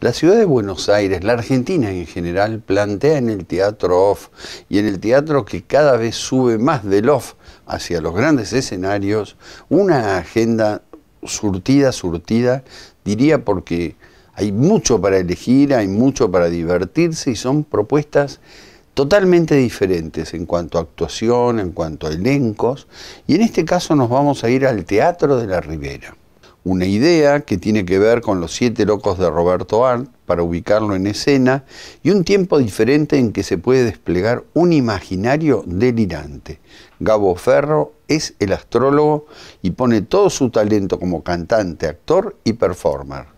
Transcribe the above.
La ciudad de Buenos Aires, la Argentina en general, plantea en el teatro off y en el teatro que cada vez sube más del off hacia los grandes escenarios una agenda surtida, surtida, diría porque hay mucho para elegir, hay mucho para divertirse y son propuestas totalmente diferentes en cuanto a actuación, en cuanto a elencos, y en este caso nos vamos a ir al Teatro de la Ribera una idea que tiene que ver con los siete locos de Roberto Arndt para ubicarlo en escena y un tiempo diferente en que se puede desplegar un imaginario delirante. Gabo Ferro es el astrólogo y pone todo su talento como cantante, actor y performer.